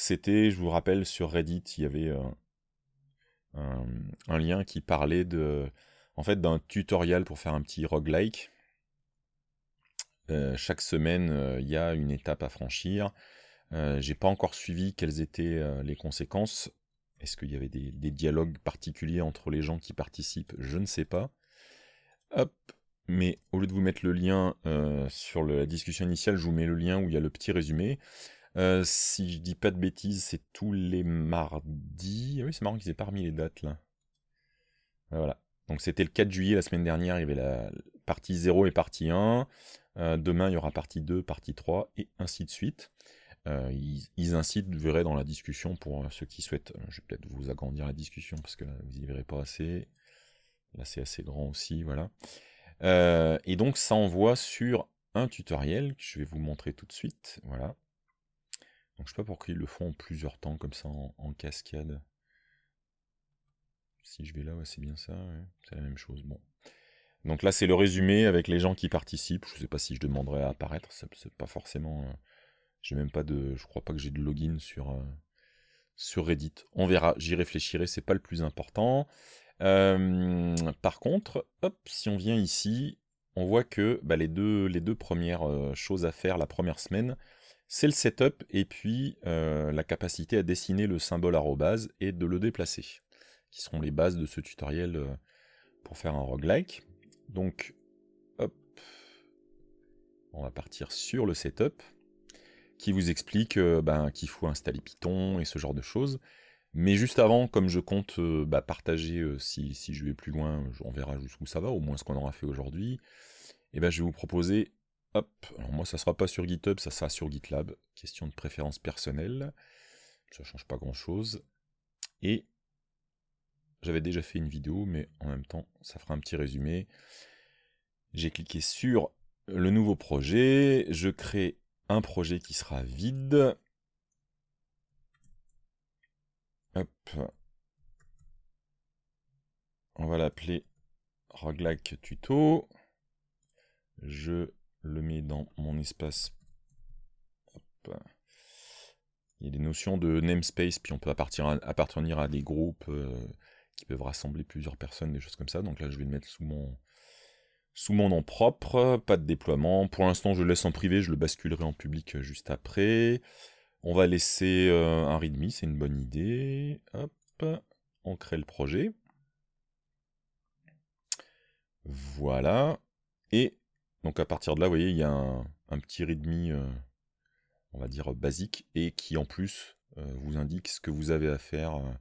C'était, je vous rappelle, sur Reddit, il y avait euh, un, lien qui parlait de, en fait, d'un tutoriel pour faire un petit roguelike. Euh, chaque semaine, euh, il y a une étape à franchir. Je J'ai pas encore suivi quelles étaient les conséquences. Est-ce qu'il y avait des, dialogues particuliers entre les gens qui participent Je ne sais pas. Hop. Mais au lieu de vous mettre le lien sur la discussion initiale, je vous mets le lien où il y a le petit résumé. Euh, si je dis pas de bêtises, c'est tous les mardis. Ah oui, c'est marrant qu'ils aient pas remis les dates là. Euh, voilà. Donc c'était le 4 juillet la semaine dernière, il y avait la partie 0 et partie 1. Euh, demain, il y aura partie 2, partie 3 et ainsi de suite. ils, incitent, vous verrez dans la discussion pour ceux qui souhaitent. Je vais peut-être vous agrandir la discussion parce que vous n'y verrez pas assez. Là, c'est assez grand aussi, voilà. et donc, ça envoie sur un tutoriel que je vais vous montrer tout de suite. Voilà. Donc je sais pas pourquoi ils le font en plusieurs temps comme ça en, cascade. Si je vais là, c'est bien ça, c'est la même chose. Bon. Donc là, c'est le résumé avec les gens qui participent. Je sais pas si je demanderai à apparaître, c'est pas forcément. Euh, j'ai même pas de. Je crois pas que j'ai de login sur, euh, sur Reddit. On verra, j'y réfléchirai, c'est pas le plus important. Euh, par contre, hop, si on vient ici, on voit que bah, les, deux, les deux premières choses à faire la première semaine, c'est le setup et puis euh, la capacité à dessiner le symbole arrobase et de le déplacer, qui seront les bases de ce tutoriel euh, pour faire un roguelike. Donc, hop, on va partir sur le setup qui vous explique euh, ben, qu'il faut installer Python et ce genre de choses. Mais juste avant, comme je compte bah, partager, si, je vais plus loin, on verra jusqu'où ça va, au moins ce qu'on aura fait aujourd'hui, eh ben, je vais vous proposer alors moi ça sera pas sur GitHub, ça sera sur GitLab. Question de préférence personnelle. Ça change pas grand chose. Et j'avais déjà fait une vidéo, mais en même temps, ça fera un petit résumé. J'ai cliqué sur le nouveau projet. Je crée un projet qui sera vide. Hop. On va l'appeler Roglac Tuto. Je le mets dans mon espace. Il y a des notions de namespace, puis on peut appartenir à, des groupes euh, qui peuvent rassembler plusieurs personnes, des choses comme ça. Donc là, je vais le mettre sous mon, sous mon nom propre, pas de déploiement. Pour l'instant, je le laisse en privé, je le basculerai en public euh, juste après. On va laisser euh, un readme, c'est une bonne idée. Hop, on crée le projet. Voilà. Et donc à partir de là, vous voyez, il y a un, petit readme, euh, on va dire, basique, et qui en plus euh, vous indique ce que vous avez à faire euh,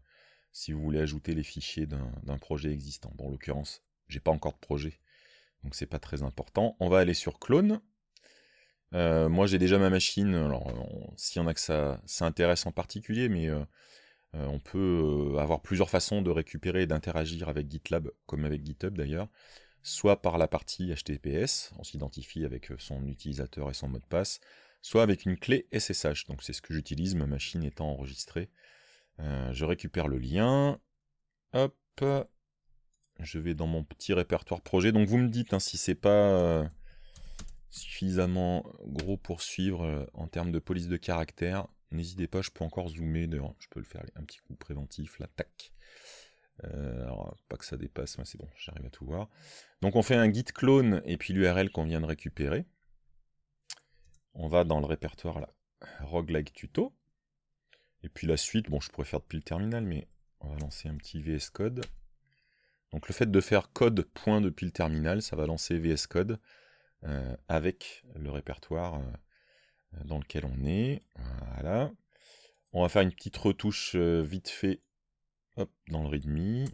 si vous voulez ajouter les fichiers d'un projet existant. Bon, en l'occurrence, j'ai pas encore de projet, donc c'est pas très important. On va aller sur clone. moi j'ai déjà ma machine, alors s'il y en a que ça, ça intéresse en particulier, mais on peut avoir plusieurs façons de récupérer et d'interagir avec GitLab, comme avec GitHub d'ailleurs soit par la partie HTTPS, on s'identifie avec euh, son utilisateur et son mot de passe, soit avec une clé SSH, donc c'est ce que j'utilise, ma machine étant enregistrée. Euh, je récupère le lien, hop, je vais dans mon petit répertoire projet, donc vous me dites si hein, si c'est pas euh, suffisamment gros pour suivre en termes de police de caractère, n'hésitez pas, je peux encore zoomer, je peux le faire un petit coup préventif, là, tac. Euh, alors, pas que ça dépasse, mais c'est bon, j'arrive à tout voir. Donc on fait un git clone et puis l'URL qu'on vient de récupérer. On va dans le répertoire là, roguelike tuto. Et puis la suite, bon, je pourrais faire depuis le terminal, mais on va lancer un petit VS Code. Donc le fait de faire code point depuis le terminal, ça va lancer VS Code euh, avec le répertoire euh, dans lequel on est. Voilà. On va faire une petite retouche vite fait dans le readme.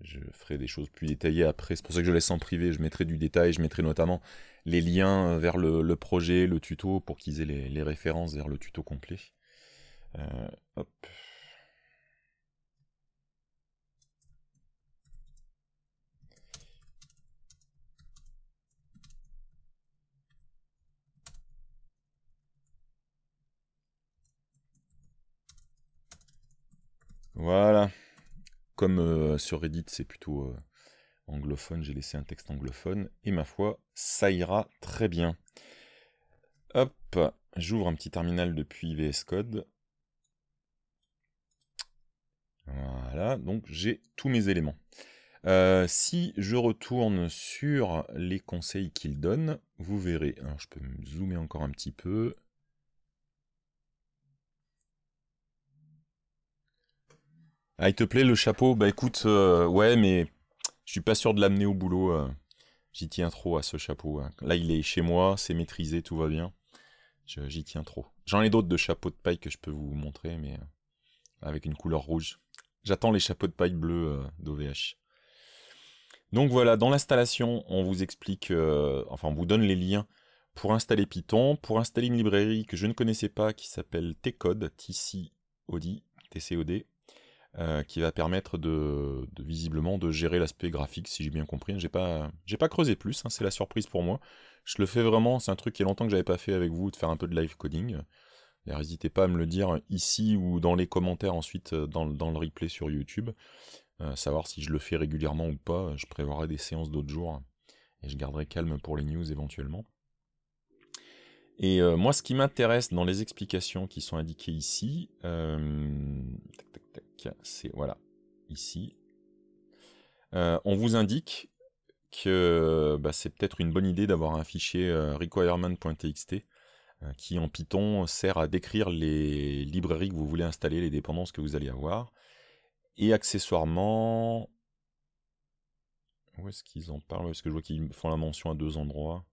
Je ferai des choses plus détaillées après. C'est pour ça que je laisse en privé. Je mettrai du détail. Je mettrai notamment les liens euh, vers le, projet, le tuto, pour qu'ils aient les, références vers le tuto complet. Euh, Voilà. Comme euh, sur Reddit, c'est plutôt euh, anglophone, j'ai laissé un texte anglophone. Et ma foi, ça ira très bien. Hop, j'ouvre un petit terminal depuis VS Code. Voilà, donc j'ai tous mes éléments. Euh, si je retourne sur les conseils qu'il donne, vous verrez. je peux me zoomer encore un petit peu. Ah, il te plaît le chapeau Bah écoute, euh, ouais, mais je suis pas sûr de l'amener au boulot. Euh. J'y tiens trop à ce chapeau. Hein. Là, il est chez moi, c'est maîtrisé, tout va bien. J'y tiens trop. J'en ai d'autres de chapeaux de paille que je peux vous montrer, mais euh, avec une couleur rouge. J'attends les chapeaux de paille bleus d'OVH. Donc voilà, dans l'installation, on vous explique, enfin, on vous donne les liens pour installer Python, pour installer une librairie que je ne connaissais pas qui s'appelle Tcode, T-C-O-D, T-C-O-D. Euh, qui va permettre de, visiblement de gérer l'aspect graphique, si j'ai bien compris. J'ai pas, j'ai pas creusé plus, hein, c'est la surprise pour moi. Je le fais vraiment, c'est un truc qui est longtemps que j'avais pas fait avec vous, de faire un peu de live coding. N'hésitez pas à me le dire ici ou dans les commentaires ensuite euh, dans, le replay sur YouTube. Euh, savoir si je le fais régulièrement ou pas, je prévoirai des séances d'autres jours et je garderai calme pour les news éventuellement. Et moi, ce qui m'intéresse dans les explications qui sont indiquées ici, c'est voilà, ici. Euh, on vous indique que bah, c'est peut-être une bonne idée d'avoir un fichier euh, requirement.txt euh, qui en Python sert à décrire les librairies que vous voulez installer, les dépendances que vous allez avoir. Et accessoirement, où est-ce qu'ils en parlent est-ce que je vois qu'ils font la mention à deux endroits.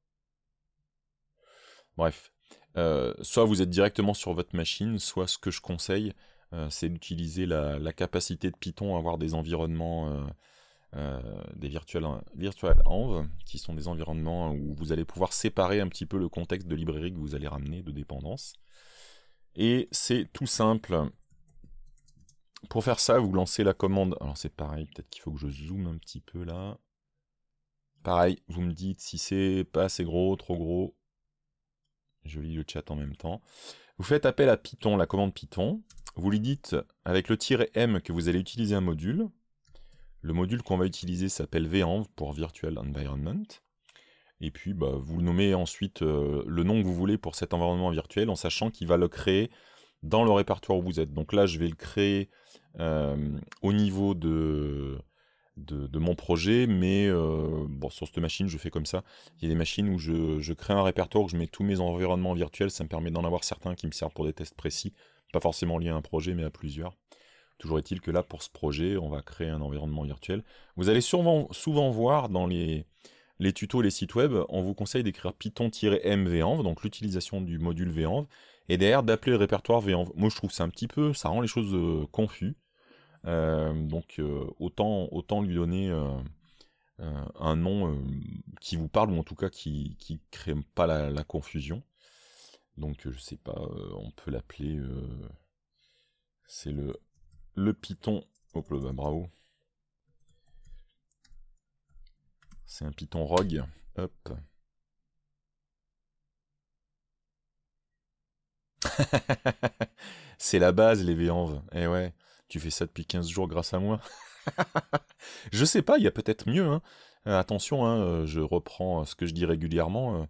Bref, soit vous êtes directement sur votre machine, soit ce que je conseille, euh, c'est d'utiliser la, capacité de Python à avoir des environnements, euh, euh, des virtuels virtual env, qui sont des environnements où vous allez pouvoir séparer un petit peu le contexte de librairie que vous allez ramener de dépendance. Et c'est tout simple. Pour faire ça, vous lancez la commande. Alors c'est pareil, peut-être qu'il faut que je zoome un petit peu là. Pareil, vous me dites si c'est pas assez gros, trop gros. Je lis le chat en même temps. Vous faites appel à Python, la commande Python, vous lui dites avec le tiret M que vous allez utiliser un module. Le module qu'on va utiliser s'appelle venv pour Virtual Environment. Et puis bah, vous nommez ensuite euh, le nom que vous voulez pour cet environnement virtuel en sachant qu'il va le créer dans le répertoire où vous êtes. Donc là, je vais le créer euh, au niveau de, mon projet, mais euh, sur cette machine, je fais comme ça. Il y a des machines où je, je crée un répertoire où je mets tous mes environnements virtuels, ça me permet d'en avoir certains qui me servent pour des tests précis, forcément lié à un projet, mais à plusieurs. Toujours est-il que là, pour ce projet, on va créer un environnement virtuel. Vous allez souvent, souvent voir dans les, les tutos et les sites web, on vous conseille d'écrire python mv venv, e, donc l'utilisation du module venv, e e, et derrière d'appeler le répertoire venv. Moi, je trouve ça un petit peu, ça rend les choses euh, confus. Euh, donc, euh, autant, autant lui donner un nom qui vous parle, ou en tout cas qui qui crée pas la confusion. Donc euh, je sais pas, euh, on peut l'appeler. Euh, c'est le le python. Bah, bravo. C'est un python rogue. c'est la base, les véanves. Eh ouais, tu fais ça depuis 15 jours grâce à moi. je sais pas, il y a peut-être mieux. Hein. attention, hein, je reprends ce que je dis régulièrement.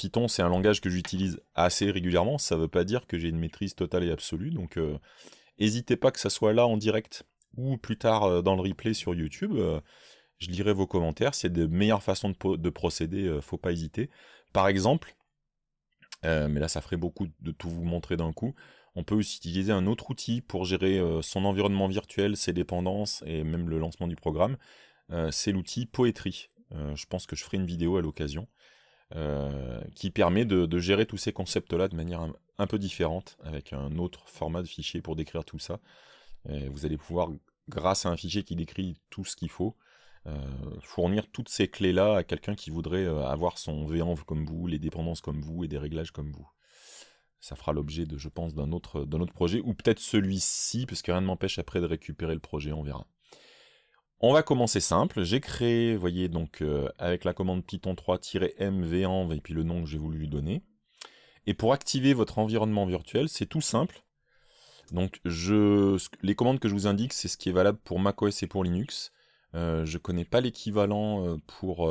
Python, c'est un langage que j'utilise assez régulièrement. Ça ne veut pas dire que j'ai une maîtrise totale et absolue. Donc, euh, n'hésitez pas que ça soit là en direct ou plus tard euh, dans le replay sur YouTube. Euh, je lirai vos commentaires. C'est de meilleures façons de, procéder, faut pas hésiter. Par exemple, mais là, ça ferait beaucoup de tout vous montrer d'un coup. On peut aussi utiliser un autre outil pour gérer son environnement virtuel, ses dépendances et même le lancement du programme. c'est l'outil Poetry. je pense que je ferai une vidéo à l'occasion. Euh, qui permet de, gérer tous ces concepts-là de manière un, peu différente, avec un autre format de fichier pour décrire tout ça. vous allez pouvoir, grâce à un fichier qui décrit tout ce qu'il faut, euh, fournir toutes ces clés-là à quelqu'un qui voudrait euh, avoir son VENV comme vous, les dépendances comme vous et des réglages comme vous. Ça fera l'objet, je pense, d'un autre, autre projet, ou peut-être celui-ci, puisque rien ne m'empêche après de récupérer le projet, on verra. On va commencer simple, j'ai créé, voyez, donc euh, avec la commande python3-mvenv et puis le nom que j'ai voulu lui donner. Et pour activer votre environnement virtuel, c'est tout simple. Donc je, les commandes que je vous indique, c'est ce qui est valable pour macOS et pour Linux. Euh, je ne connais pas l'équivalent euh, pour,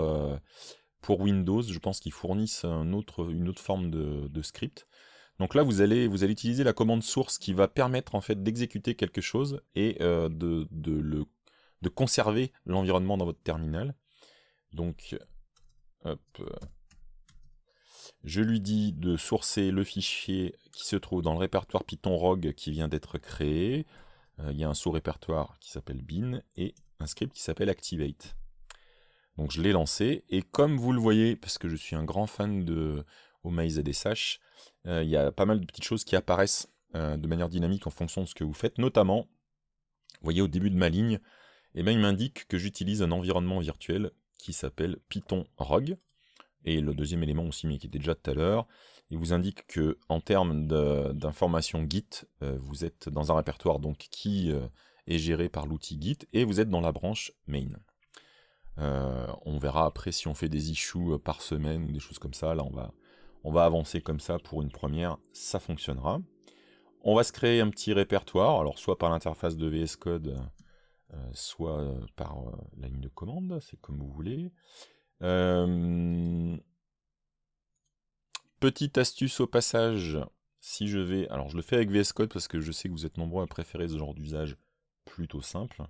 pour Windows, je pense qu'ils fournissent une autre forme de, script. Donc là, vous allez, vous allez utiliser la commande source qui va permettre en fait d'exécuter quelque chose et de le de conserver l'environnement dans votre terminal. Donc, je lui dis de sourcer le fichier qui se trouve dans le répertoire Python Rogue qui vient d'être créé. Euh, il y a un sous-répertoire qui s'appelle bin et un script qui s'appelle activate. Donc je l'ai lancé et comme vous le voyez, parce que je suis un grand fan de et des euh, il y a pas mal de petites choses qui apparaissent euh, de manière dynamique en fonction de ce que vous faites, notamment, vous voyez au début de ma ligne, et ben, il m'indique que j'utilise un environnement virtuel qui s'appelle Python Rogue. Et le deuxième élément aussi, mais qui était déjà tout à l'heure, il vous indique que en termes d'informations Git, euh, vous êtes dans un répertoire donc qui euh, est géré par l'outil Git et vous êtes dans la branche main. Euh, on verra après si on fait des issues par semaine ou des choses comme ça. Là, on va, on va avancer comme ça pour une première, ça fonctionnera. On va se créer un petit répertoire, alors soit par l'interface de VS Code euh, soit euh, par euh, la ligne de commande, c'est comme vous voulez. petite astuce au passage, si je vais, alors je le fais avec VS Code parce que je sais que vous êtes nombreux à préférer ce genre d'usage plutôt simple.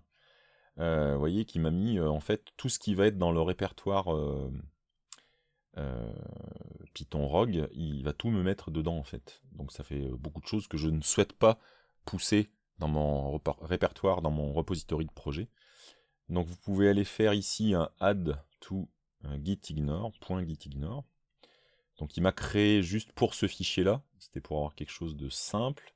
Vous voyez, qui m'a mis en fait tout ce qui va être dans le répertoire Python Rogue, il va tout me mettre dedans en fait. Donc ça fait beaucoup de choses que je ne souhaite pas pousser dans mon répertoire, dans mon repository de projet. Donc vous pouvez aller faire ici un add to gitignore.gitignore. Euh, Donc il m'a créé juste pour ce fichier-là, c'était pour avoir quelque chose de simple.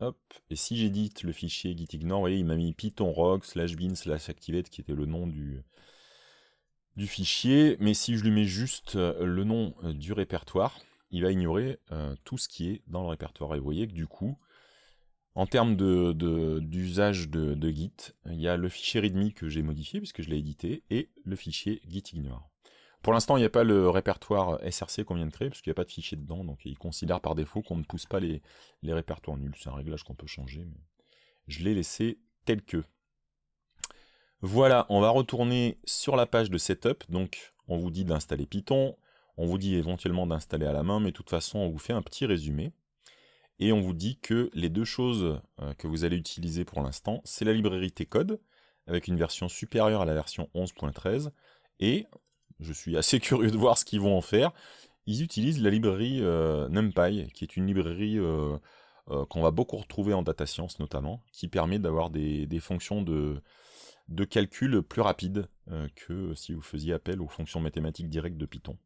Hop, et si j'édite le fichier gitignore, vous voyez, il m'a mis python rock slash bin slash activate qui était le nom du, du fichier, mais si je lui mets juste euh, le nom euh, du répertoire, il va ignorer tout ce qui est dans le répertoire. Et vous voyez que du coup, en termes d'usage de, de, Git, il y a le fichier README que j'ai modifié puisque je l'ai édité et le fichier gitignore. Pour l'instant, il n'y a pas le répertoire SRC qu'on vient de créer, puisqu'il n'y a pas de fichier dedans, donc il considère par défaut qu'on ne pousse pas les, répertoires nuls. C'est un réglage qu'on peut changer, je l'ai laissé tel que. Voilà, on va retourner sur la page de setup. Donc, on vous dit d'installer Python, on vous dit éventuellement d'installer à la main, mais de toute façon, on vous fait un petit résumé et on vous dit que les deux choses euh, que vous allez utiliser pour l'instant, c'est la librairie T-code, avec une version supérieure à la version 11.13, et je suis assez curieux de voir ce qu'ils vont en faire, ils utilisent la librairie euh, NumPy, qui est une librairie euh, qu'on va beaucoup retrouver en data science notamment, qui permet d'avoir des, fonctions de, calcul plus rapides que si vous faisiez appel aux fonctions mathématiques directes de Python.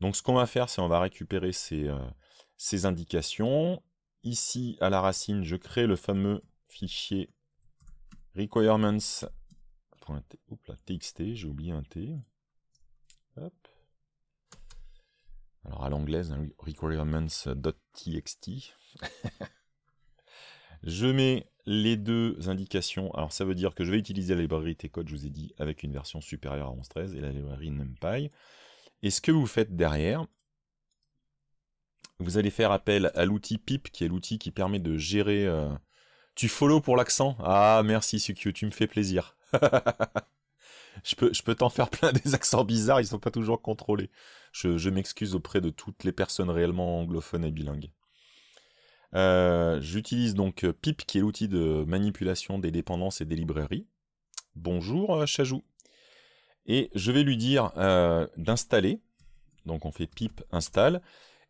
Donc ce qu'on va faire, c'est on va récupérer ces indications ici à la racine, je crée le fameux fichier requirements.txt. j'ai oublié un t. Alors à l'anglaise, hein, requirements.txt. je mets les deux indications. Alors ça veut dire que je vais utiliser la librairie T-code, je vous ai dit, avec une version supérieure à 11.13 et la librairie NumPy. Et ce que vous faites derrière, vous allez faire appel à l'outil pip, qui est l'outil qui permet de gérer... Euh, tu follow pour l'accent Ah, merci Sukyu, tu me fais plaisir. je peux, je peux t'en faire plein des accents bizarres, ils sont pas toujours contrôlés. Je, m'excuse auprès de toutes les personnes réellement anglophones et bilingues. Euh, j'utilise donc euh, Pip, qui est l'outil de manipulation des dépendances et des librairies. Bonjour, Chajou. Et je vais lui dire d'installer. Donc on fait pip install.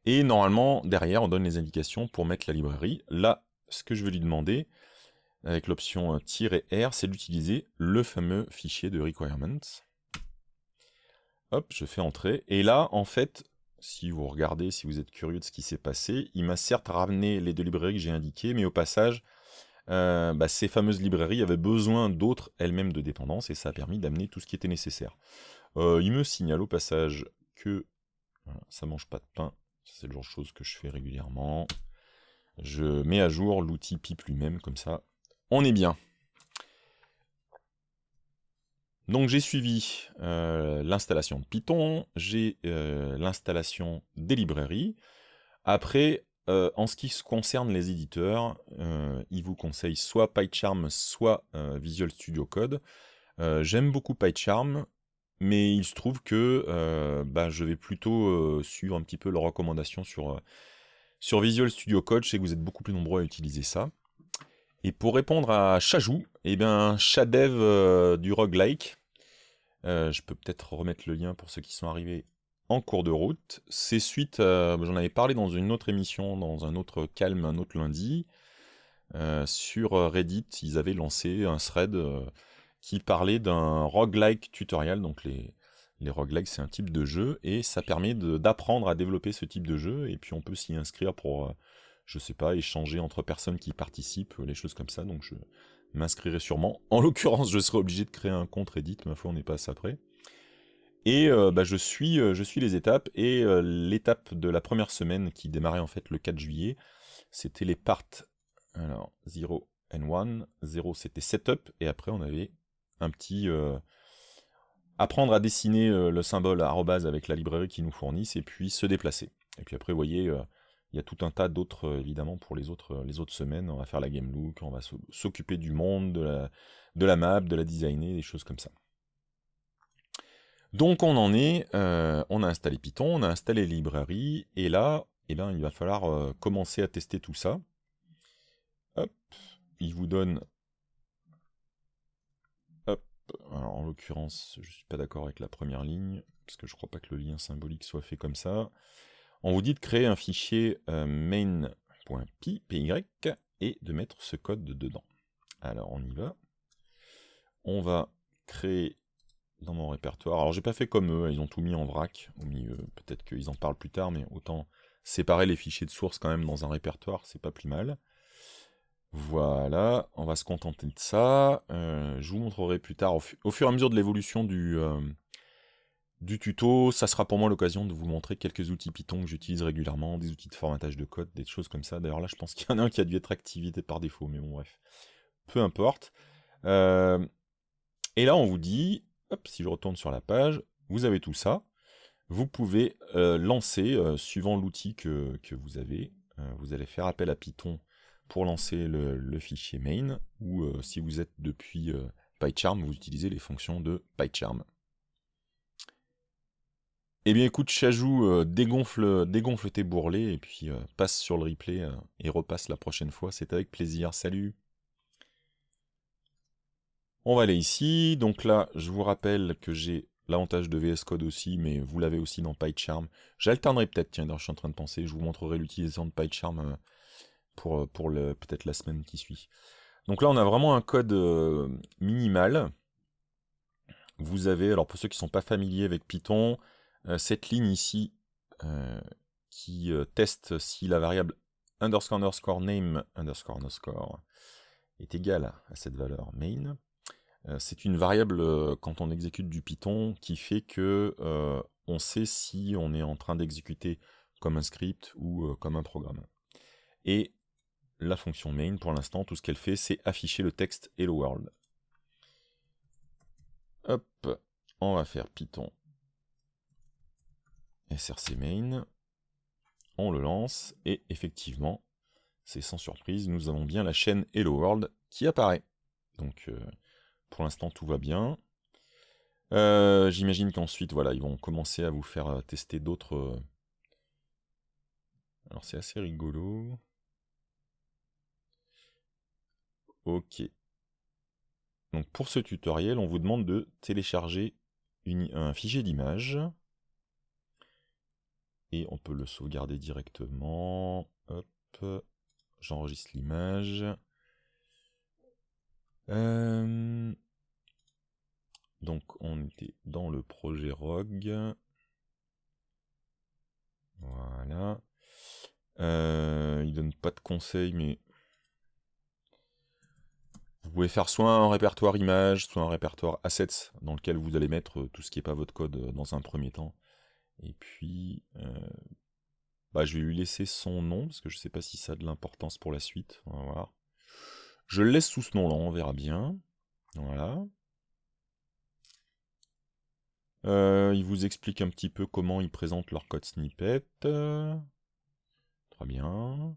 Et normalement, derrière, on donne les indications pour mettre la librairie. Là, ce que je veux lui demander, avec l'option euh, "-r", c'est d'utiliser le fameux fichier de requirements. Hop, je fais entrer. Et là, en fait, si vous regardez, si vous êtes curieux de ce qui s'est passé, il m'a certes ramené les deux librairies que j'ai indiquées, mais au passage, euh, bah, ces fameuses librairies avaient besoin d'autres elles-mêmes de dépendances, et ça a permis d'amener tout ce qui était nécessaire. Euh, il me signale au passage que... Ça ça mange pas de pain, c'est le genre de choses que je fais régulièrement. Je mets à jour l'outil Pip lui-même, comme ça, on est bien. Donc j'ai suivi euh, l'installation de Python, j'ai euh, l'installation des librairies. Après, euh, en ce qui concerne les éditeurs, ils vous conseillent soit PyCharm, soit Visual Studio Code. J'aime beaucoup PyCharm, mais il se trouve que euh, bah, je vais plutôt euh, suivre un petit peu leurs recommandations euh, sur, Visual Studio Code. Je sais que vous êtes beaucoup plus nombreux à utiliser ça. Et pour répondre à Chajou, eh bien, Chadev du roguelike, je peux peut-être remettre le lien pour ceux qui sont arrivés en cours de route. C'est suite, j'en avais parlé dans une autre émission, dans un autre calme, un autre lundi. sur Reddit, ils avaient lancé un thread qui parlait d'un roguelike tutoriel Donc les, les roguelikes, c'est un type de jeu et ça permet d'apprendre à développer ce type de jeu. Et puis on peut s'y inscrire pour, euh, je sais pas, échanger entre personnes qui participent, euh, les choses comme ça. Donc je m'inscrirai sûrement. En l'occurrence, je serai obligé de créer un compte Reddit. Ma foi, on n'est pas à ça près. Et euh, bah, je, suis, je suis les étapes. Et l'étape de la première semaine qui démarrait en fait le 4 juillet, c'était les parts. Alors, 0 and 1. 0 c'était setup. Et après, on avait un petit euh, apprendre à dessiner euh, le symbole arrobase avec la librairie qui nous fournissent et puis se déplacer. Et puis après, vous voyez, euh, il y a tout un tas d'autres, évidemment, pour les autres, les autres semaines. On va faire la game look, on va s'occuper du monde, de la, de la map, de la designer, des choses comme ça. Donc on en est, on a installé Python, on a installé librairie et là, et eh ben, il va falloir commencer à tester tout ça. Hop, il vous donne en l'occurrence, je ne suis pas d'accord avec la première ligne, parce que je crois pas que le lien symbolique soit fait comme ça. On vous dit de créer un fichier euh, main.py et de mettre ce code dedans. Alors on y va. On va créer dans mon répertoire. Alors j'ai pas fait comme eux, ils ont tout mis en vrac au milieu. Peut-être qu'ils en parlent plus tard, mais autant séparer les fichiers de source quand même dans un répertoire, c'est pas plus mal. Voilà, on va se contenter de ça. Euh, je vous montrerai plus tard, au, fur et à mesure de l'évolution du, euh, du tuto, ça sera pour moi l'occasion de vous montrer quelques outils Python que j'utilise régulièrement, des outils de formatage de code, des choses comme ça. D'ailleurs là, je pense qu'il y en a un qui a dû être activité par défaut, mais bon bref, peu importe. Euh, et là, on vous dit, si je retourne sur la page, vous avez tout ça. Vous pouvez lancer, suivant l'outil que, vous avez, vous allez faire appel à Python pour lancer le, fichier main, ou euh, si vous êtes depuis euh, PyCharm, vous utilisez les fonctions de PyCharm. Eh bien écoute, Chajou, euh, dégonfle, dégonfle tes bourrelets et puis passe sur le replay et repasse la prochaine fois, c'est avec plaisir, salut On va aller ici, donc là je vous rappelle que j'ai l'avantage de VS Code aussi, mais vous l'avez aussi dans PyCharm. J'alternerai peut-être, tiens d'ailleurs je suis en train de penser, je vous montrerai l'utilisation de PyCharm pour, euh, pour peut-être la semaine qui suit. Donc là, on a vraiment un code euh, minimal. Vous avez, alors pour ceux qui ne sont pas familiers avec Python, euh, cette ligne ici qui teste si la variable underscore underscore name underscore underscore est égale à cette valeur main. C'est une variable, quand on exécute du Python, qui fait que on sait si on est en train d'exécuter comme un script ou comme un programme. Et la fonction main, pour l'instant, tout ce qu'elle fait, c'est afficher le texte Hello World. Hop, on va faire Python src main, on le lance, et effectivement, c'est sans surprise, nous avons bien la chaîne Hello World qui apparaît. Donc, euh, pour l'instant, tout va bien. Euh, j'imagine qu'ensuite, voilà, ils vont commencer à vous faire euh, tester d'autres... Alors, c'est assez rigolo. Ok. Donc pour ce tutoriel, on vous demande de télécharger un fichier d'image. Et on peut le sauvegarder directement. Hop, j'enregistre l'image. Euh, donc on était dans le projet Rogue. Voilà. Euh, il donne pas de conseils, mais vous pouvez faire soit un répertoire image, soit un répertoire assets, dans lequel vous allez mettre euh, tout ce qui n'est pas votre code euh, dans un premier temps. Et puis, euh, bah, je vais lui laisser son nom, parce que je ne sais pas si ça a de l'importance pour la suite. On va voir. Je le laisse sous ce nom-là, on verra bien. Voilà. il vous explique un petit peu comment ils présentent leur code snippet. Très bien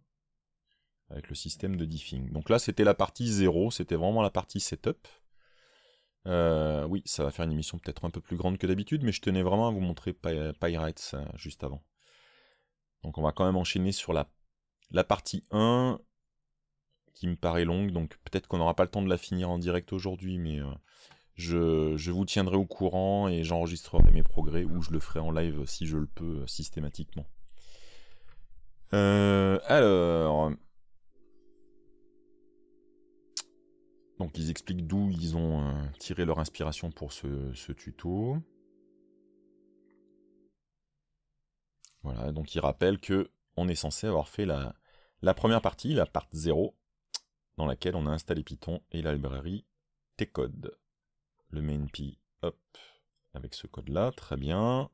avec le système de diffing. Donc là, c'était la partie 0, c'était vraiment la partie setup. Euh, oui, ça va faire une émission peut-être un peu plus grande que d'habitude, mais je tenais vraiment à vous montrer Pirates euh, juste avant. Donc on va quand même enchaîner sur la, la partie 1, qui me paraît longue, donc peut-être qu'on n'aura pas le temps de la finir en direct aujourd'hui, mais euh, je, vous tiendrai au courant et j'enregistrerai mes progrès, ou je le ferai en live si je le peux, systématiquement. alors, Donc ils expliquent d'où ils ont euh, tiré leur inspiration pour ce, tuto. Voilà, donc ils rappellent que on est censé avoir fait la, première partie, la partie 0, dans laquelle on a installé Python et la librairie code Le mainp, hop, avec ce code-là, très bien.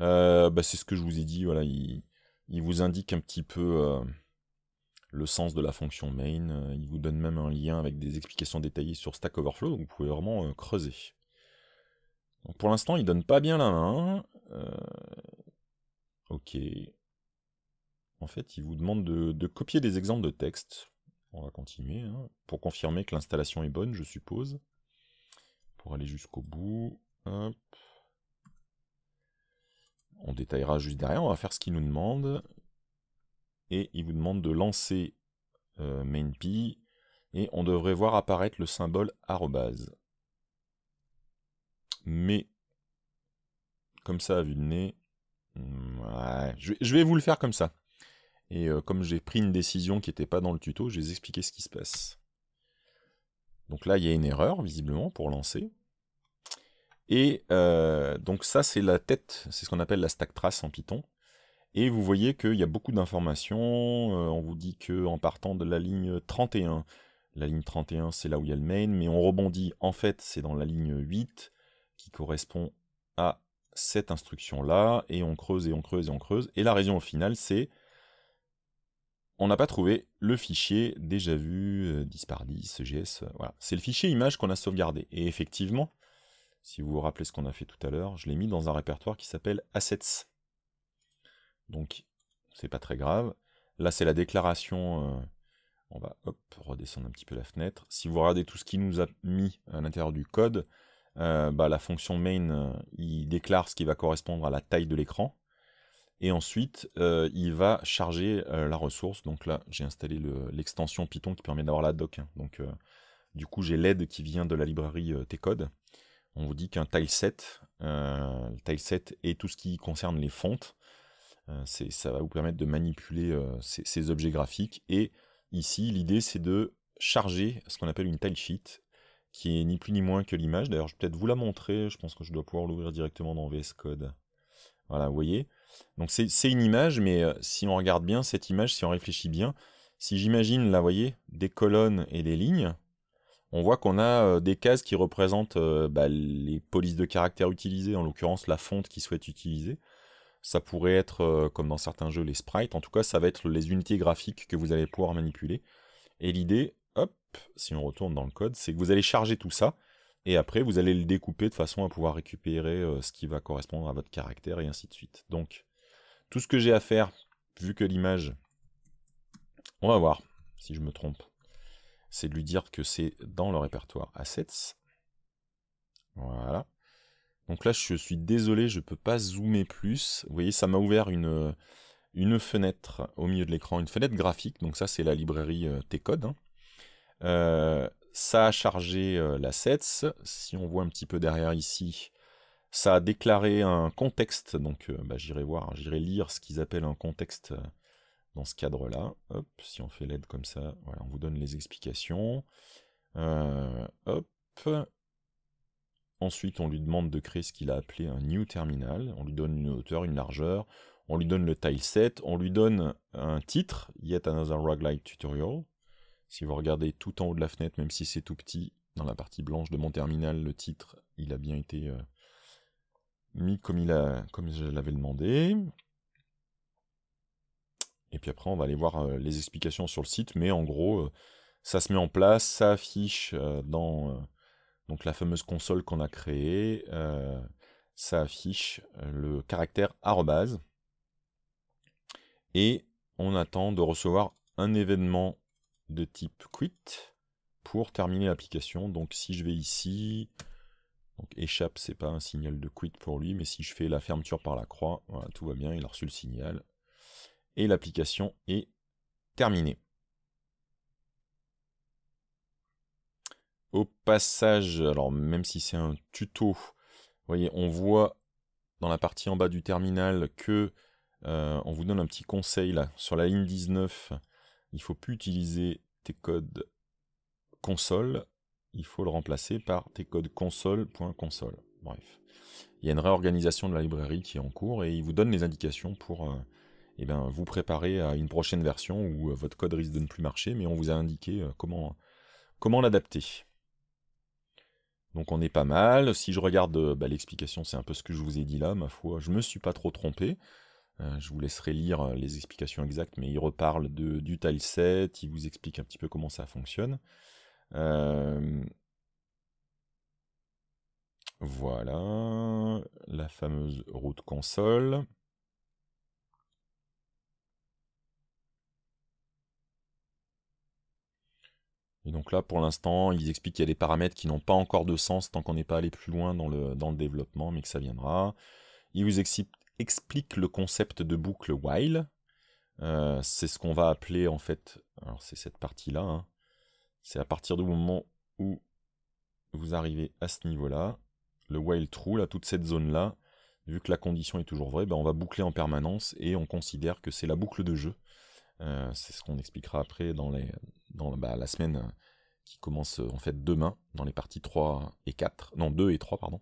Euh, bah, c'est ce que je vous ai dit, voilà, il, vous indique un petit peu... Euh, le sens de la fonction main. Euh, il vous donne même un lien avec des explications détaillées sur Stack Overflow, donc vous pouvez vraiment euh, creuser. pour l'instant, il donne pas bien la main. Euh, ok. En fait, il vous demande de, copier des exemples de texte. On va continuer, hein, pour confirmer que l'installation est bonne, je suppose. Pour aller jusqu'au bout. On détaillera juste derrière, on va faire ce qu'il nous demande et il vous demande de lancer euh, MainPy. et on devrait voir apparaître le symbole arrobase. Mais, comme ça, à vue de nez, hmm, je, vais vous le faire comme ça. Et euh, comme j'ai pris une décision qui n'était pas dans le tuto, je vais vous expliquer ce qui se passe. Donc là, il y a une erreur, visiblement, pour lancer. Et euh, donc ça, c'est la tête, c'est ce qu'on appelle la stack trace en Python. Et vous voyez qu'il y a beaucoup d'informations. Euh, on vous dit qu'en partant de la ligne 31, la ligne 31 c'est là où il y a le main, mais on rebondit, en fait c'est dans la ligne 8 qui correspond à cette instruction là, et on creuse et on creuse et on creuse. Et la raison au final c'est on n'a pas trouvé le fichier déjà vu, 10 euh, par euh, voilà. C'est le fichier image qu'on a sauvegardé. Et effectivement, si vous vous rappelez ce qu'on a fait tout à l'heure, je l'ai mis dans un répertoire qui s'appelle Assets. Donc, c'est pas très grave. Là, c'est la déclaration. Euh, on va hop, redescendre un petit peu la fenêtre. Si vous regardez tout ce qu'il nous a mis à l'intérieur du code, euh, bah, la fonction main, euh, il déclare ce qui va correspondre à la taille de l'écran. Et ensuite, il va charger la ressource. Donc là, j'ai installé l'extension Python qui permet d'avoir la doc. Hein. Donc, du coup, j'ai l'aide qui vient de la librairie T-Code. On vous dit qu'un tileset, tileset est tout ce qui concerne les fontes euh, ça va vous permettre de manipuler euh, ces, objets graphiques. Et ici, l'idée, c'est de charger ce qu'on appelle une sheet qui est ni plus ni moins que l'image. D'ailleurs, je vais peut-être vous la montrer. Je pense que je dois pouvoir l'ouvrir directement dans VS Code. Voilà, vous voyez. Donc c'est une image, mais euh, si on regarde bien cette image, si on réfléchit bien, si j'imagine, là, vous voyez, des colonnes et des lignes, on voit qu'on a des cases qui représentent bah, les polices de caractère utilisées, en l'occurrence la fonte qui souhaitent utiliser. Ça pourrait être, euh, comme dans certains jeux, les sprites. En tout cas, ça va être les unités graphiques que vous allez pouvoir manipuler. Et l'idée, hop, si on retourne dans le code, c'est que vous allez charger tout ça. Et après, vous allez le découper de façon à pouvoir récupérer euh, ce qui va correspondre à votre caractère et ainsi de suite. Donc, tout ce que j'ai à faire, vu que l'image... On va voir si je me trompe. C'est de lui dire que c'est dans le répertoire Assets. Voilà. Donc là, je suis désolé, je ne peux pas zoomer plus. Vous voyez, ça m'a ouvert une, une fenêtre au milieu de l'écran, une fenêtre graphique. Donc ça, c'est la librairie euh, T-Code. Hein. Euh, ça a chargé euh, la l'assets. Si on voit un petit peu derrière ici, ça a déclaré un contexte. Donc bah, j'irai voir, j'irai lire ce qu'ils appellent un contexte dans ce cadre-là. Hop, si on fait l'aide comme ça, voilà, on vous donne les explications. hop, Ensuite, on lui demande de créer ce qu'il a appelé un new terminal. On lui donne une hauteur, une largeur, on lui donne le tileset, on lui donne un titre, Yet Another Roguelike Tutorial. Si vous regardez tout en haut de la fenêtre, même si c'est tout petit, dans la partie blanche de mon terminal, le titre, il a bien été euh, mis comme, il a, comme je l'avais demandé. Et puis après, on va aller voir euh, les explications sur le site, mais en gros, euh, ça se met en place, ça affiche dans donc la fameuse console qu'on a créée, euh, ça affiche euh, le caractère arrobase. Et on attend de recevoir un événement de type quit pour terminer l'application. Donc si je vais ici, donc échappe, c'est pas un signal de quit pour lui, mais si je fais la fermeture par la croix, tout va bien, il a reçu le signal. Et l'application est terminée. Au passage, alors même si c'est un tuto, vous voyez, on voit dans la partie en bas du terminal que euh, on vous donne un petit conseil là sur la ligne 19. Il ne faut plus utiliser tes codes console, il faut le remplacer par tes codes console.console. Bref, il y a une réorganisation de la librairie qui est en cours et il vous donne les indications pour euh, eh ben, vous préparer à une prochaine version où euh, votre code risque de ne plus marcher, mais on vous a indiqué comment, comment l'adapter. Donc on est pas mal. Si je regarde euh, bah, l'explication, c'est un peu ce que je vous ai dit là, ma foi. Je me suis pas trop trompé. Euh, je vous laisserai lire euh, les explications exactes, mais il reparle de, du tileset, il vous explique un petit peu comment ça fonctionne. Voilà, la fameuse route console. Et donc là, pour l'instant, ils expliquent qu'il y a des paramètres qui n'ont pas encore de sens tant qu'on n'est pas allé plus loin dans le, dans le développement, mais que ça viendra. Ils vous expliquent le concept de boucle while. Euh, c'est ce qu'on va appeler en fait. Alors c'est cette partie-là. Hein. C'est à partir du moment où vous arrivez à ce niveau-là, le while true, là, toute cette zone-là, vu que la condition est toujours vraie, ben, on va boucler en permanence et on considère que c'est la boucle de jeu. Euh, c'est ce qu'on expliquera après dans, dans bah, la semaine qui commence euh, en fait demain, dans les parties 3 et 4, non 2 et 3 pardon,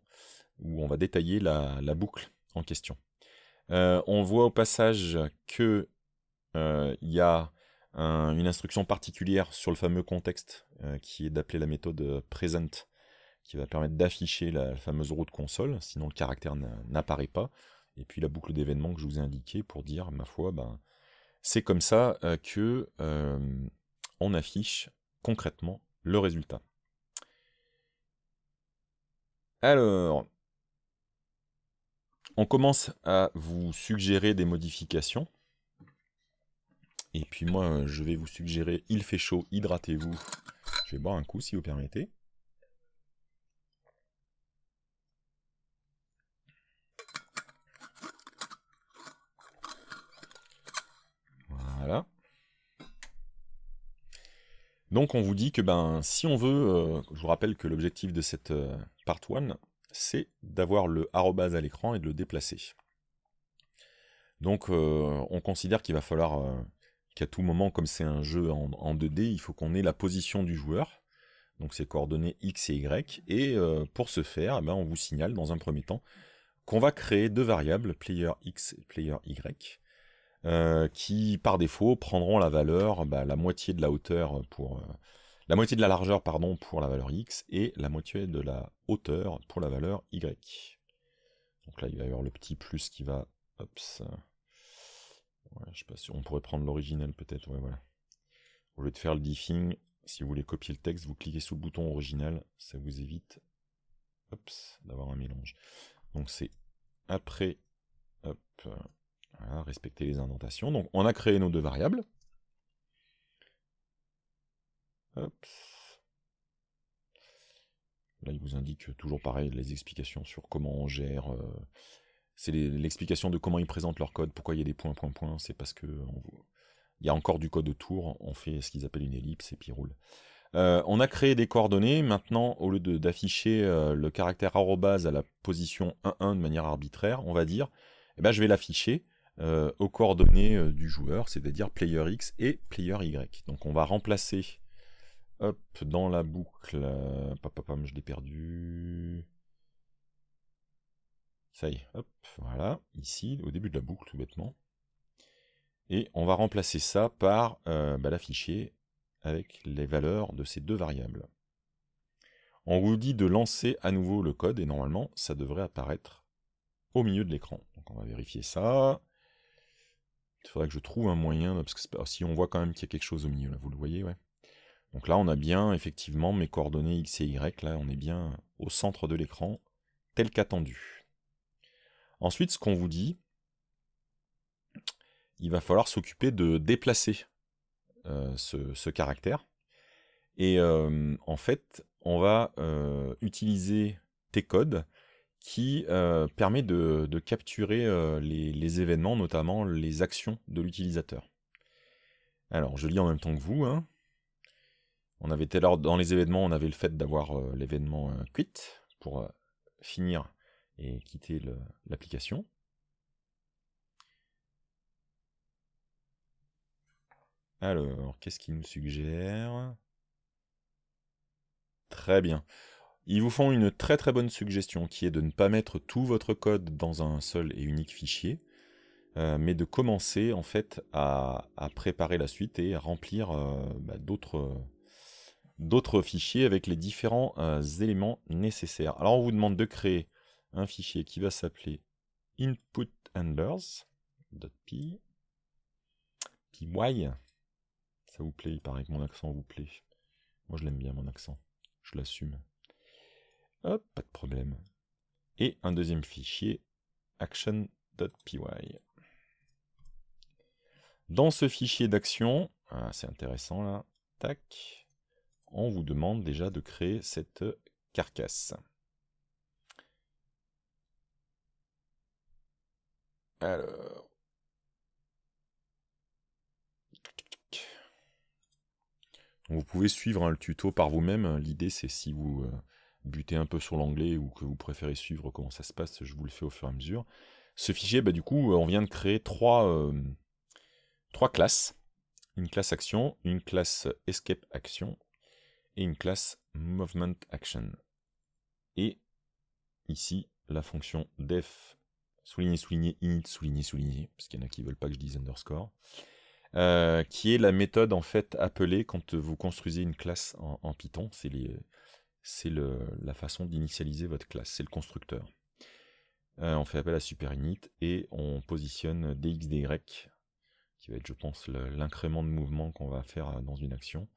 où on va détailler la, boucle en question. Euh, on voit au passage qu'il y a une instruction particulière sur le fameux contexte qui est d'appeler la méthode present qui va permettre d'afficher la, fameuse route console, sinon le caractère n'apparaît pas. Et puis la boucle d'événements que je vous ai indiquée pour dire, ma foi, ben, c'est comme ça euh, que euh, on affiche concrètement le résultat. Alors, on commence à vous suggérer des modifications. Et puis moi, je vais vous suggérer, il fait chaud, hydratez-vous. Je vais boire un coup si vous permettez. Donc on vous dit que ben si on veut, euh, je vous rappelle que l'objectif de cette euh, part 1, c'est d'avoir le arrobase à l'écran et de le déplacer. Donc euh, on considère qu'il va falloir qu'à tout moment, comme c'est un jeu en, 2D, il faut qu'on ait la position du joueur, donc ses coordonnées X et Y, et pour ce faire, eh ben, on vous signale dans un premier temps qu'on va créer deux variables, player X et player Y, euh, qui par défaut prendront la valeur, bah, la moitié de la hauteur pour euh, la moitié de la largeur pardon pour la valeur x et la moitié de la hauteur pour la valeur y. Donc là il va y avoir le petit plus qui va, Ouais, je sais pas si on pourrait prendre l'original peut-être, voilà. Au lieu de faire le diffing, si vous voulez copier le texte, vous cliquez sur le bouton original, ça vous évite d'avoir un mélange. Donc c'est après, voilà, hein, respecter les indentations. Donc on a créé nos deux variables. Là, il vous indique toujours pareil les explications sur comment on gère. Euh, c'est l'explication de comment ils présentent leur code, pourquoi il y a des points, points, points. C'est parce que il y a encore du code autour. On fait ce qu'ils appellent une ellipse et puis roule. Euh, on a créé des coordonnées. Maintenant, au lieu d'afficher euh, le caractère arrobase à la position 1, 1 de manière arbitraire, on va dire, eh ben, je vais l'afficher euh, aux coordonnées euh, du joueur, c'est-à-dire player X et player Y. Donc on va remplacer, dans la boucle, euh, je l'ai perdu. Ça y est, hop, voilà, ici, au début de la boucle, tout bêtement. Et on va remplacer ça par bah, l'afficher avec les valeurs de ces deux variables. On vous dit de lancer à nouveau le code, et normalement, ça devrait apparaître au milieu de l'écran. Donc on va vérifier ça. Il faudrait que je trouve un moyen, bah, parce que si on voit quand même qu'il y a quelque chose au milieu, là, vous le voyez, ouais. Donc là, on a bien effectivement mes coordonnées x et y, là, on est bien au centre de l'écran, tel qu'attendu. Ensuite, ce qu'on vous dit, il va falloir s'occuper de déplacer euh, ce, caractère. Et euh, en fait, on va euh, utiliser tes codes qui euh, permet de, capturer euh, les, événements, notamment les actions de l'utilisateur. Alors, je lis en même temps que vous. Hein. On avait dans les événements, on avait le fait d'avoir euh, l'événement quit pour finir et quitter l'application. Alors, qu'est-ce qu'il nous suggère Très bien. Ils vous font une très très bonne suggestion qui est de ne pas mettre tout votre code dans un seul et unique fichier, euh, mais de commencer en fait à, préparer la suite et à remplir euh, bah, d'autres fichiers avec les différents euh, éléments nécessaires. Alors on vous demande de créer un fichier qui va s'appeler inputhandlers.py. Py. Ça vous plaît, il paraît que mon accent vous plaît. Moi je l'aime bien mon accent, je l'assume. Hop, pas de problème. Et un deuxième fichier, action.py. Dans ce fichier d'action, ah, c'est intéressant là, tac, on vous demande déjà de créer cette carcasse. Alors... Vous pouvez suivre le tuto par vous-même. L'idée, c'est si vous, euh, buter un peu sur l'anglais ou que vous préférez suivre comment ça se passe, je vous le fais au fur et à mesure. Ce fichier, bah, du coup, euh, on vient de créer trois, euh, trois classes. Une classe action, une classe escape action et une classe movement action. Et ici, la fonction def, souligné, souligné, init, souligné, souligné, parce qu'il y en a qui veulent pas que je dise underscore, euh, qui est la méthode en fait appelée quand vous construisez une classe en, en Python, c'est les, c'est la façon d'initialiser votre classe, c'est le constructeur. Euh, on fait appel à superinit et on positionne dx, dy, qui va être, je pense, l'incrément de mouvement qu'on va faire euh, dans une action,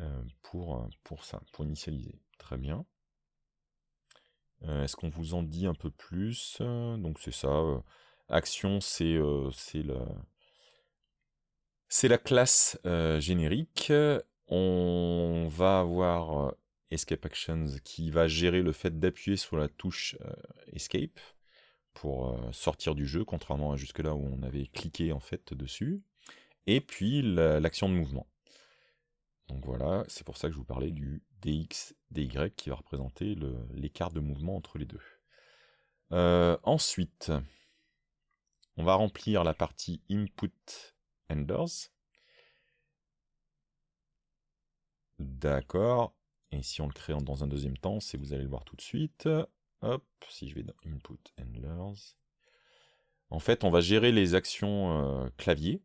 euh, pour, pour ça, pour initialiser. Très bien. Est-ce qu'on vous en dit un peu plus Donc c'est ça. action, c'est C'est la classe générique. On va avoir Escape Actions qui va gérer le fait d'appuyer sur la touche euh, Escape pour euh, sortir du jeu, contrairement à jusque-là où on avait cliqué en fait dessus, et puis l'action de mouvement. Donc voilà, c'est pour ça que je vous parlais du DX, DY qui va représenter l'écart de mouvement entre les deux. Euh, ensuite, on va remplir la partie Input Enders. D'accord. Et si on le crée dans un deuxième temps, c'est vous allez le voir tout de suite. Hop, si je vais dans Input Handlers. En fait, on va gérer les actions euh, clavier.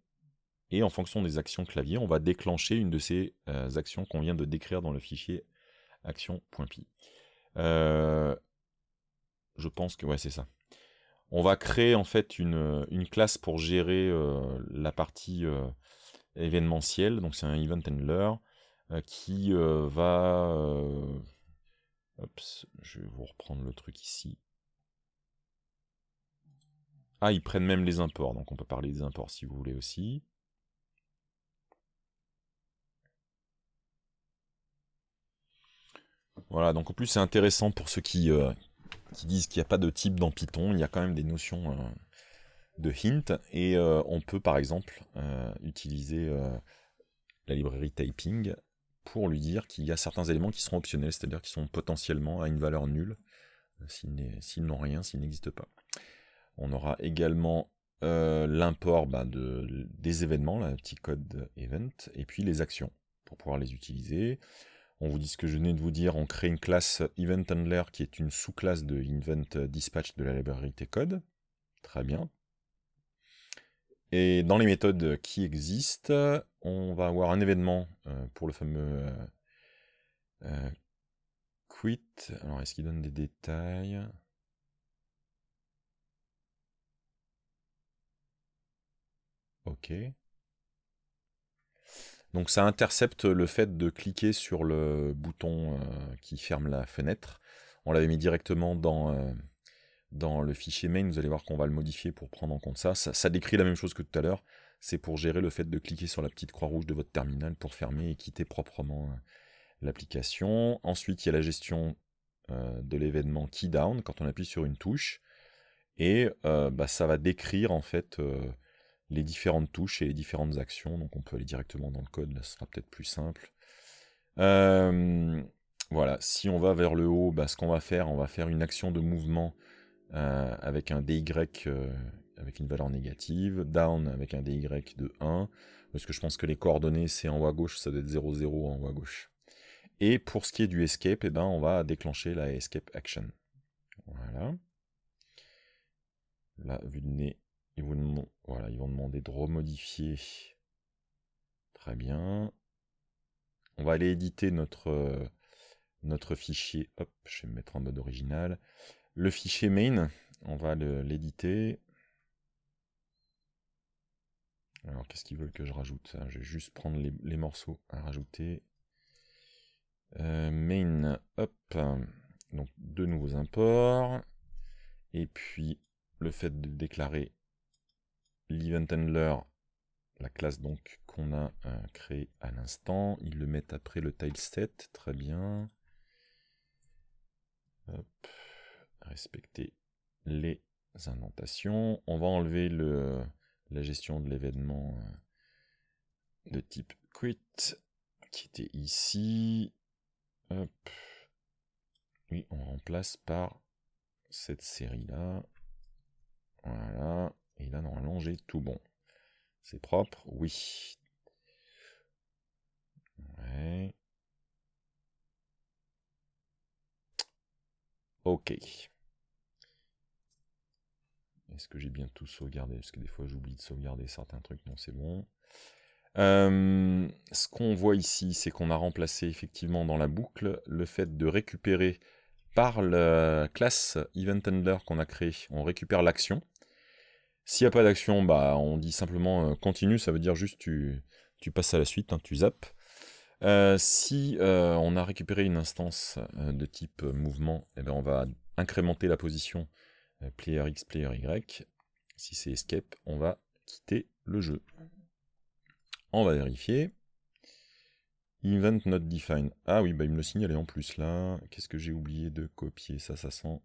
Et en fonction des actions clavier, on va déclencher une de ces euh, actions qu'on vient de décrire dans le fichier action.py. Euh, je pense que ouais, c'est ça. On va créer en fait une, une classe pour gérer la partie événementielle. Donc c'est un event handler. Euh, qui euh, va... Euh, je vais vous reprendre le truc ici. Ah, ils prennent même les imports, donc on peut parler des imports si vous voulez aussi. Voilà, donc en plus c'est intéressant pour ceux qui, disent qu'il n'y a pas de type dans Python, il y a quand même des notions de hint, et on peut par exemple utiliser la librairie typing pour lui dire qu'il y a certains éléments qui seront optionnels, c'est-à-dire qui sont potentiellement à une valeur nulle, euh, s'ils n'ont rien, s'ils n'existent pas. On aura également euh, l'import bah, des événements, la le petit code event, et puis les actions, pour pouvoir les utiliser. On vous dit ce que je venais de vous dire, on crée une classe Event Handler qui est une sous-classe de EventDispatch Dispatch de la librairie T-Code. Très bien. Et dans les méthodes qui existent, on va avoir un événement euh, pour le fameux euh, euh, quit. Alors, est-ce qu'il donne des détails Ok. Donc ça intercepte le fait de cliquer sur le bouton qui ferme la fenêtre. On l'avait mis directement dans, dans le fichier main, vous allez voir qu'on va le modifier pour prendre en compte ça. ça. décrit la même chose que tout à l'heure, c'est pour gérer le fait de cliquer sur la petite croix rouge de votre terminal pour fermer et quitter proprement euh, l'application. Ensuite, il y a la gestion euh, de l'événement key down quand on appuie sur une touche. Et euh, bah, ça va décrire en fait les différentes touches et les différentes actions. Donc on peut aller directement dans le code, ça ce sera peut-être plus simple. voilà, si on va vers le haut, bah, ce qu'on va faire, on va faire une action de mouvement euh, avec un DY euh, avec une valeur négative, down avec un DY de 1, parce que je pense que les coordonnées c'est en haut à gauche, ça doit être 0, 0 en haut à gauche. Et pour ce qui est du escape, eh ben, on va déclencher la escape action. Voilà. Là, vu le nez, ils vont, voilà, ils vont demander de remodifier. Très bien. On va aller éditer notre, euh, notre fichier. Hop, je vais me mettre en mode original le fichier main, on va l'éditer. Alors qu'est-ce qu'ils veulent que je rajoute Je vais juste prendre les, morceaux à rajouter. Euh, main, hop. Donc deux nouveaux imports. Et puis le fait de déclarer l'event handler, la classe donc qu'on a euh, créée à l'instant. Ils le mettent après le tileset, très bien. Hop respecter les indentations. On va enlever le, la gestion de l'événement euh, de type quit qui était ici. Oui, on remplace par cette série là. Voilà. Et là, normalement, j'ai tout bon. C'est propre Oui. Ok. Est-ce que j'ai bien tout sauvegardé Parce que des fois j'oublie de sauvegarder certains trucs. Non, c'est bon. Euh, ce qu'on voit ici, c'est qu'on a remplacé effectivement dans la boucle le fait de récupérer par la classe Event qu'on a créée, on récupère l'action. S'il n'y a pas d'action, bah, on dit simplement euh, continue, ça veut dire juste tu, tu passes à la suite, hein, tu zappes. Euh, si on a récupéré une instance de type mouvement, eh ben, on va incrémenter la position euh, player X, player Y. Si c'est escape, on va quitter le jeu. On va vérifier. Event not defined. Ah oui, bah il me le signalait en plus là. Qu'est-ce que j'ai oublié de copier Ça, ça sent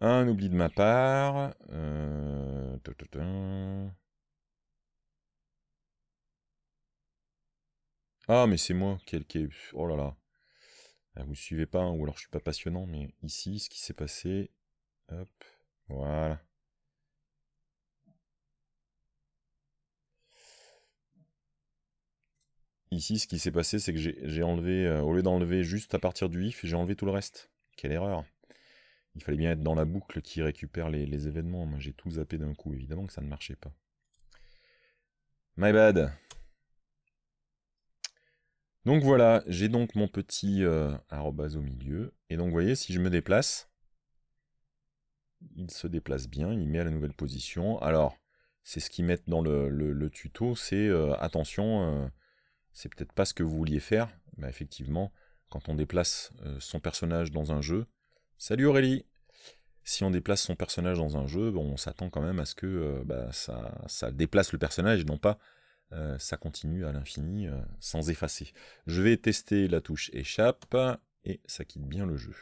un oubli de ma part. Euh, ah, mais c'est moi qui Oh là là. Ah, vous ne suivez pas, hein, ou alors je suis pas passionnant, mais ici, ce qui s'est passé... Hop. Voilà. Ici, ce qui s'est passé, c'est que j'ai enlevé, euh, au lieu d'enlever juste à partir du if, j'ai enlevé tout le reste. Quelle erreur Il fallait bien être dans la boucle qui récupère les, événements. Moi, j'ai tout zappé d'un coup. Évidemment que ça ne marchait pas. My bad. Donc voilà, j'ai donc mon petit euh, au milieu. Et donc, vous voyez, si je me déplace, il se déplace bien, il met à la nouvelle position. Alors, c'est ce qu'ils mettent dans le, tuto, c'est euh, attention, euh, c'est peut-être pas ce que vous vouliez faire, mais effectivement, quand on déplace euh, son personnage dans un jeu, salut Aurélie si on déplace son personnage dans un jeu, on s'attend quand même à ce que bah, ça, ça, déplace le personnage, et non pas ça continue à l'infini sans effacer. Je vais tester la touche échappe et ça quitte bien le jeu.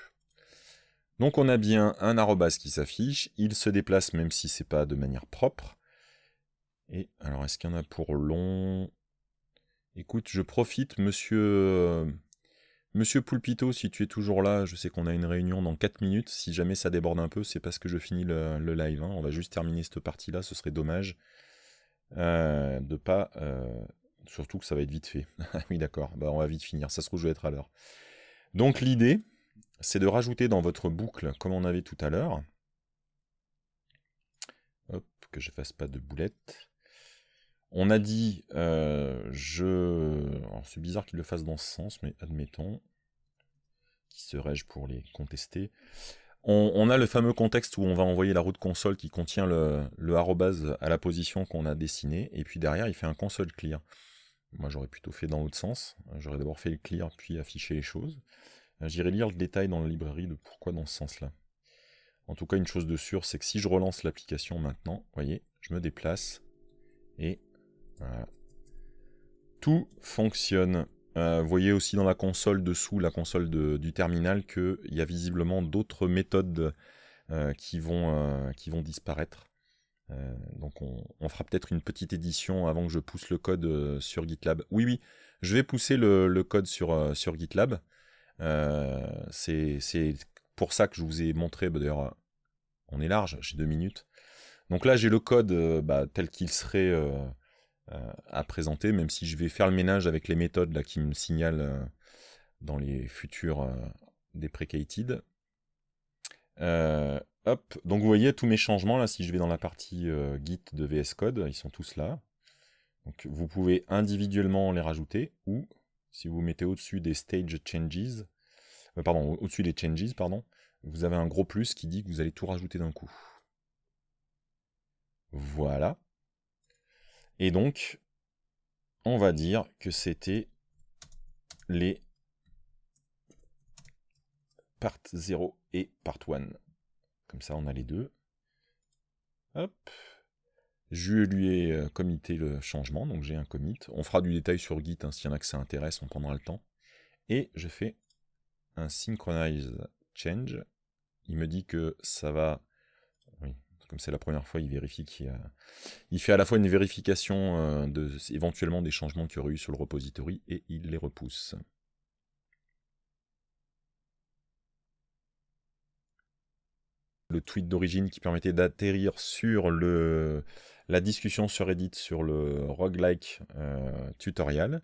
Donc on a bien un arrobas qui s'affiche, il se déplace même si c'est pas de manière propre. Et alors est-ce qu'il y en a pour long Écoute, je profite, monsieur euh, Monsieur Pulpito, si tu es toujours là, je sais qu'on a une réunion dans 4 minutes. Si jamais ça déborde un peu, c'est parce que je finis le, live. Hein. On va juste terminer cette partie-là, ce serait dommage euh, de pas. Euh, surtout que ça va être vite fait. Ah oui, d'accord, bah, on va vite finir. Ça se trouve, je vais être à l'heure. Donc l'idée, c'est de rajouter dans votre boucle, comme on avait tout à l'heure, hop, que je fasse pas de boulettes. On a dit, euh, je... Alors c'est bizarre qu'il le fasse dans ce sens, mais admettons. Qui serais-je pour les contester on, a le fameux contexte où on va envoyer la route console qui contient le, le à la position qu'on a dessinée, et puis derrière il fait un console clear. Moi j'aurais plutôt fait dans l'autre sens, j'aurais d'abord fait le clear puis affiché les choses. Euh, j'irai lire le détail dans la librairie de pourquoi dans ce sens-là. En tout cas, une chose de sûre, c'est que si je relance l'application maintenant, vous voyez, je me déplace et Tout fonctionne. Euh, vous voyez aussi dans la console dessous, la console du terminal, qu'il y a visiblement d'autres méthodes euh, qui, vont, qui vont disparaître. donc on, fera peut-être une petite édition avant que je pousse le code sur GitLab. Oui, oui, je vais pousser le, code sur GitLab. Euh, c'est pour ça que je vous ai montré, bah, d'ailleurs, euh, on est large, j'ai deux minutes. Donc là, j'ai le code euh, bah, tel qu'il serait à présenter, même si je vais faire le ménage avec les méthodes là, qui me signalent dans les futurs deprecated. Euh, hop, donc vous voyez tous mes changements là, si je vais dans la partie Git de VS Code, ils sont tous là. Donc vous pouvez individuellement les rajouter ou si vous mettez au-dessus des stage changes, euh, pardon, au-dessus des changes, pardon, vous avez un gros plus qui dit que vous allez tout rajouter d'un coup. Voilà. Et donc, on va dire que c'était les part 0 et part 1. Comme ça, on a les deux. Hop. Je lui ai euh, commité le changement, donc j'ai un commit. On fera du détail sur Git, hein, s'il y en a que ça intéresse, on prendra le temps. Et je fais un synchronize change. Il me dit que ça va... comme c'est la première fois, il vérifie qu'il a... Il fait à la fois une vérification euh, de, éventuellement des changements qu'il y aurait eu sur le repository et il les repousse. Le tweet d'origine qui permettait d'atterrir sur le la discussion sur Reddit sur le roguelike euh, tutorial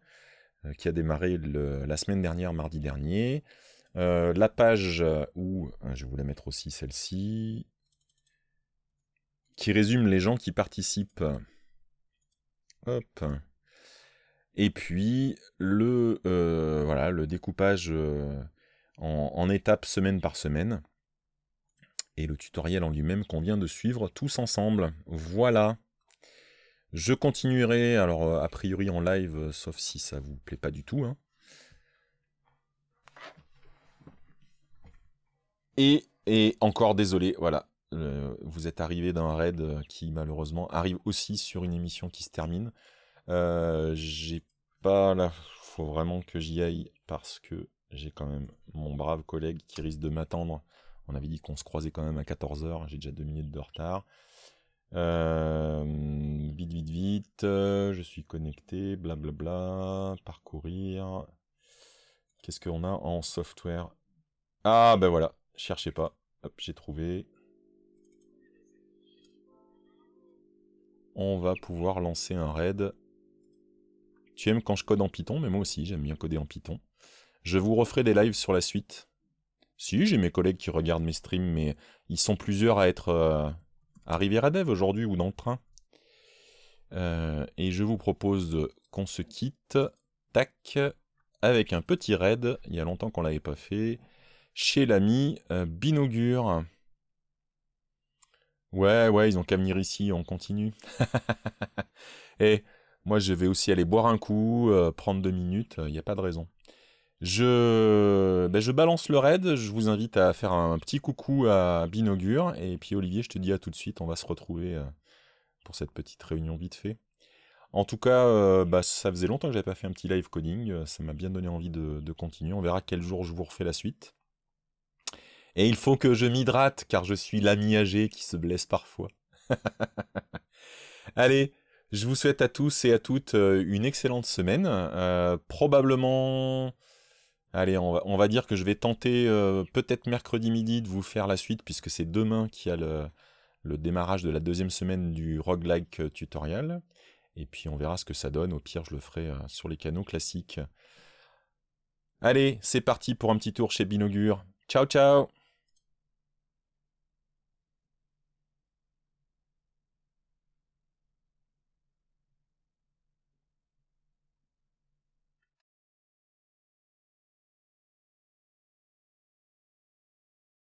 euh, qui a démarré la semaine dernière, mardi dernier. Euh, la page où, je voulais mettre aussi celle-ci, qui résume les gens qui participent. Et puis le, voilà, le découpage en, en, étapes semaine par semaine. Et le tutoriel en lui-même qu'on vient de suivre tous ensemble. Voilà. Je continuerai, alors euh, a priori en live, euh, sauf si ça vous plaît pas du tout. Hein. Et, et, encore désolé, voilà, vous êtes arrivé d'un raid euh, qui malheureusement arrive aussi sur une émission qui se termine. Euh, j'ai pas là, faut vraiment que j'y aille parce que j'ai quand même mon brave collègue qui risque de m'attendre. On avait dit qu'on se croisait quand même à 14h, j'ai déjà deux minutes de retard. Euh, vite, vite, vite. Euh, je suis connecté. Blablabla. Parcourir. Qu'est-ce qu'on a en software Ah, ben voilà. Cherchez pas. Hop, j'ai trouvé. On va pouvoir lancer un raid. Tu aimes quand je code en Python, mais moi aussi, j'aime bien coder en Python. Je vous referai des lives sur la suite. Si, j'ai mes collègues qui regardent mes streams, mais ils sont plusieurs à être, euh, Arriver à dev aujourd'hui ou dans le train. Euh, et je vous propose qu'on se quitte, tac, avec un petit raid, il y a longtemps qu'on l'avait pas fait, chez l'ami euh, Binaugure. Ouais, ouais, ils ont qu'à venir ici, on continue. et eh, moi, je vais aussi aller boire un coup, euh, prendre deux minutes, il n'y a pas de raison. Ben, je, balance le raid, je vous invite à faire un petit coucou à Binogure, et puis Olivier, je te dis à tout de suite, on va se retrouver euh, pour cette petite réunion vite fait. En tout cas, euh, bah, ça faisait longtemps que n'avais pas fait un petit live coding, euh, ça m'a bien donné envie de, continuer, on verra quel jour je vous refais la suite. Et il faut que je m'hydrate, car je suis l'ami âgé qui se blesse parfois. Allez, je vous souhaite à tous et à toutes une excellente semaine. probablement... Allez, on va, dire que je vais tenter euh, peut-être mercredi midi de vous faire la suite, puisque c'est demain qu'il y a le, démarrage de la deuxième semaine du roguelike euh, tutorial. Et puis on verra ce que ça donne. Au pire, je le ferai euh, sur les canaux classiques. Allez, c'est parti pour un petit tour chez Binogur. Ciao, ciao